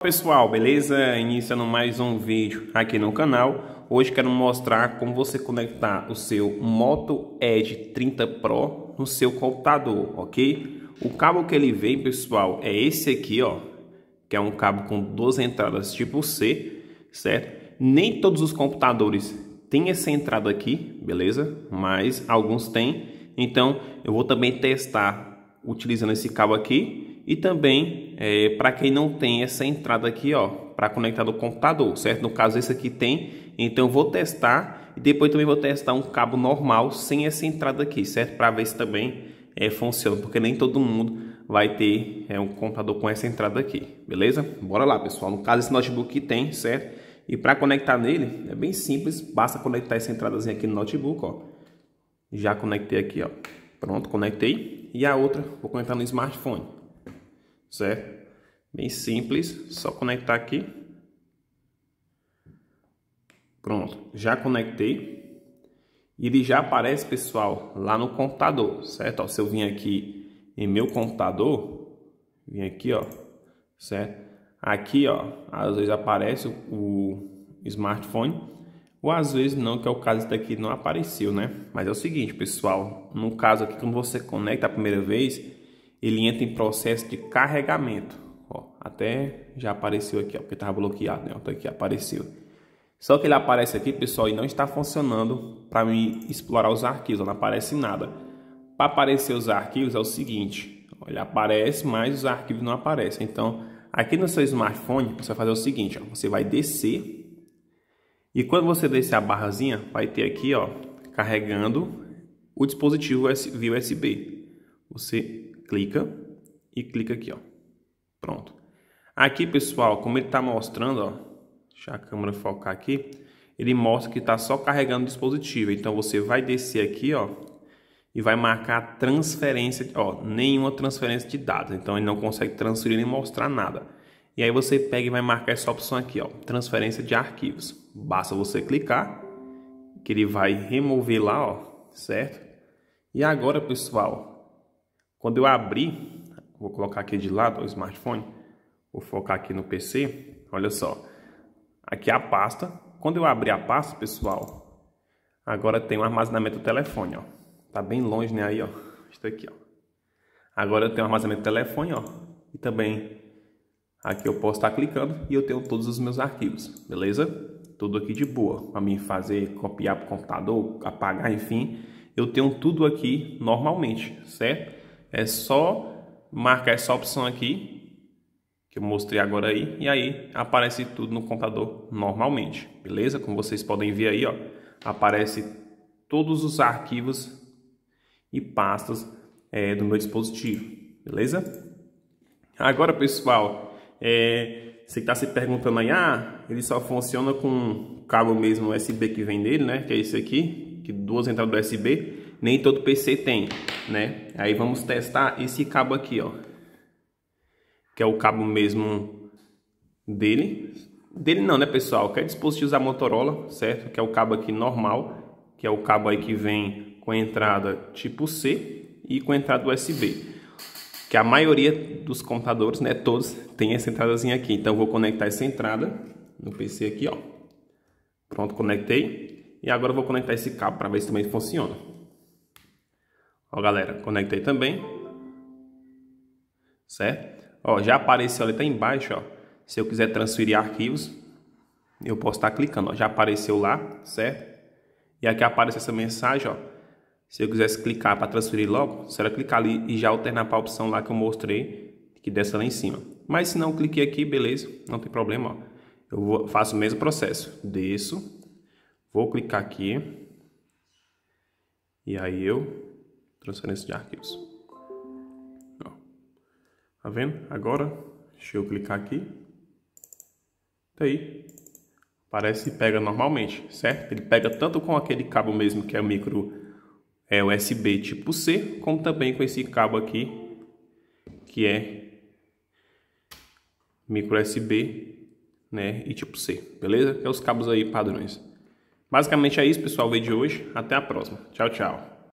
Pessoal, beleza? Iniciando mais um vídeo aqui no canal. Hoje quero mostrar como você conectar o seu Moto Edge 30 Pro no seu computador, ok? O cabo que ele vem, pessoal, é esse aqui, ó, que é um cabo com duas entradas tipo C, certo? Nem todos os computadores têm essa entrada aqui, beleza? Mas alguns têm. Então, eu vou também testar utilizando esse cabo aqui e também é, para quem não tem essa entrada aqui, ó, para conectar do computador, certo? No caso, esse aqui tem, então eu vou testar e depois também vou testar um cabo normal sem essa entrada aqui, certo? Para ver se também é, funciona, porque nem todo mundo vai ter é, um computador com essa entrada aqui, beleza? Bora lá, pessoal. No caso, esse notebook aqui tem, certo? E para conectar nele, é bem simples, basta conectar essa entradazinha aqui no notebook, ó. Já conectei aqui, ó. Pronto, conectei. E a outra, vou conectar no smartphone certo? Bem simples, só conectar aqui. Pronto, já conectei. E ele já aparece, pessoal, lá no computador, certo? Ó, se eu vim aqui em meu computador, vim aqui, ó, certo? Aqui, ó, às vezes aparece o smartphone, ou às vezes não, que é o caso daqui não apareceu, né? Mas é o seguinte, pessoal, no caso aqui, quando você conecta a primeira vez, ele entra em processo de carregamento. Ó, até já apareceu aqui, ó, porque estava bloqueado, né? Então aqui apareceu. Só que ele aparece aqui, pessoal, e não está funcionando para me explorar os arquivos, ó, não aparece nada. Para aparecer os arquivos é o seguinte, ó, ele aparece, mas os arquivos não aparecem. Então, aqui no seu smartphone, você vai fazer o seguinte, ó, você vai descer e quando você descer a barrazinha, vai ter aqui, ó, carregando o dispositivo via USB. Você clica e clica aqui, ó. Pronto. Aqui, pessoal, como ele está mostrando, ó, deixa a câmera focar aqui, ele mostra que está só carregando o dispositivo. Então, você vai descer aqui, ó, e vai marcar transferência, ó, nenhuma transferência de dados. Então, ele não consegue transferir nem mostrar nada. E aí, você pega e vai marcar essa opção aqui, ó, transferência de arquivos. Basta você clicar, que ele vai remover lá, ó, certo? E agora, pessoal, quando eu abrir, vou colocar aqui de lado o smartphone, vou focar aqui no PC, olha só. Aqui é a pasta, quando eu abrir a pasta, pessoal, agora tem o armazenamento do telefone, ó. Tá bem longe, né, aí, ó. Estou aqui, ó. Agora eu tenho o armazenamento do telefone, ó. E também aqui eu posso estar tá clicando e eu tenho todos os meus arquivos, beleza? Tudo aqui de boa, para mim fazer, copiar para o computador, apagar, enfim. Eu tenho tudo aqui normalmente, certo? É só marcar essa opção aqui, que eu mostrei agora aí, e aí aparece tudo no computador normalmente, beleza? Como vocês podem ver aí, ó, aparece todos os arquivos e pastas é, do meu dispositivo, beleza? Agora, pessoal, é, você está se perguntando aí, ah, ele só funciona com o cabo mesmo USB que vem dele, né? Que é esse aqui, que duas entradas do USB nem todo PC tem, né? Aí vamos testar esse cabo aqui, ó. Que é o cabo mesmo dele. Dele não, né, pessoal? Que é dispositivo da Motorola, certo? Que é o cabo aqui normal, que é o cabo aí que vem com entrada tipo C e com entrada USB. Que a maioria dos computadores, né, todos, tem essa entradazinha aqui. Então vou conectar essa entrada no PC aqui, ó. Pronto, conectei. E agora vou conectar esse cabo para ver se também funciona. Ó, galera, conectei também. Certo? Ó, já apareceu ali, tá embaixo, ó. Se eu quiser transferir arquivos, eu posso estar tá clicando, ó. Já apareceu lá, certo? E aqui aparece essa mensagem, ó. Se eu quisesse clicar para transferir logo, será clicar ali e já alternar para a opção lá que eu mostrei, que dessa lá em cima. Mas se não, cliquei aqui, beleza, não tem problema, ó. Eu vou, faço o mesmo processo. Desço, vou clicar aqui. E aí eu transferência de arquivos. Ó, tá vendo? Agora, deixa eu clicar aqui. Tá aí. Parece que pega normalmente, certo? Ele pega tanto com aquele cabo mesmo que é micro é, USB tipo C, como também com esse cabo aqui, que é micro USB né, e tipo C, beleza? Que é os cabos aí padrões. Basicamente é isso, pessoal, o vídeo de hoje. Até a próxima. Tchau, tchau.